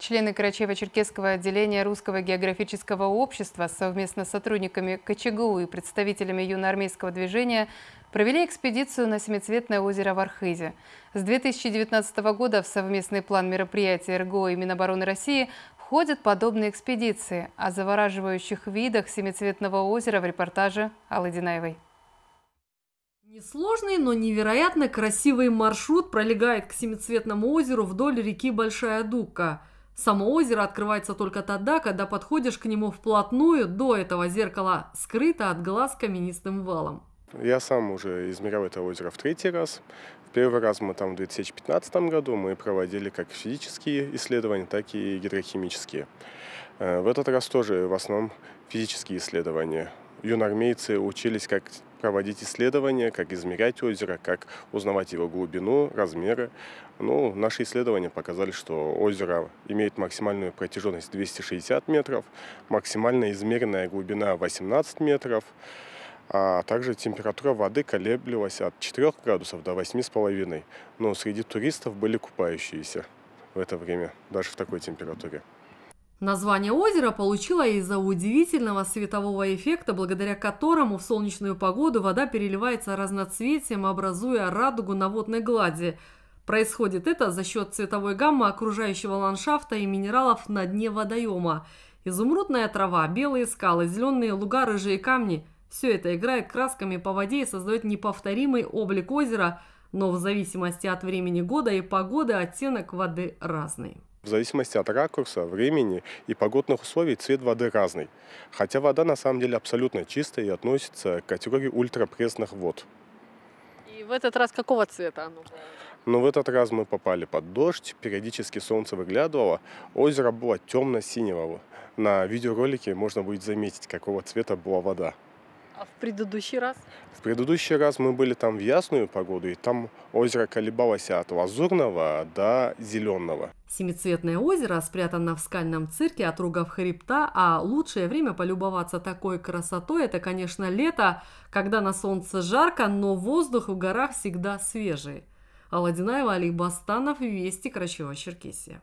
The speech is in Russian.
Члены Карачаево-Черкесского отделения Русского географического общества совместно с сотрудниками КЧГУ и представителями юноармейского движения провели экспедицию на семицветное озеро в Архизе. С 2019 года в совместный план мероприятий РГО и Минобороны России входят подобные экспедиции. О завораживающих видах семицветного озера в репортаже Аллы Динаевой. Несложный, но невероятно красивый маршрут пролегает к семицветному озеру вдоль реки Большая Дука – Само озеро открывается только тогда, когда подходишь к нему вплотную, до этого зеркала скрыто от глаз каменистым валом. Я сам уже измерял это озеро в третий раз. В первый раз мы там в 2015 году мы проводили как физические исследования, так и гидрохимические. Э, в этот раз тоже в основном физические исследования. Юноармейцы учились, как проводить исследования, как измерять озеро, как узнавать его глубину, размеры. Ну, наши исследования показали, что озеро имеет максимальную протяженность 260 метров, максимальная измеренная глубина 18 метров, а также температура воды колеблилась от 4 градусов до 8,5, но среди туристов были купающиеся в это время, даже в такой температуре. Название озера получило из-за удивительного светового эффекта, благодаря которому в солнечную погоду вода переливается разноцветием, образуя радугу на водной глади. Происходит это за счет цветовой гаммы окружающего ландшафта и минералов на дне водоема. Изумрудная трава, белые скалы, зеленые луга, рыжие камни – все это играет красками по воде и создает неповторимый облик озера, но в зависимости от времени года и погоды оттенок воды разный. В зависимости от ракурса, времени и погодных условий цвет воды разный. Хотя вода на самом деле абсолютно чистая и относится к категории ультрапресных вод. И в этот раз какого цвета оно было? Но ну, в этот раз мы попали под дождь, периодически солнце выглядывало, озеро было темно-синего. На видеоролике можно будет заметить, какого цвета была вода. А в предыдущий раз? В предыдущий раз мы были там в ясную погоду, и там озеро колебалось от лазурного до зеленого. Семицветное озеро спрятано в скальном цирке от ругов хребта, а лучшее время полюбоваться такой красотой – это, конечно, лето, когда на солнце жарко, но воздух в горах всегда свежий. Аладдинаева, Али Бастанов, Вести, Крачева, Черкесия.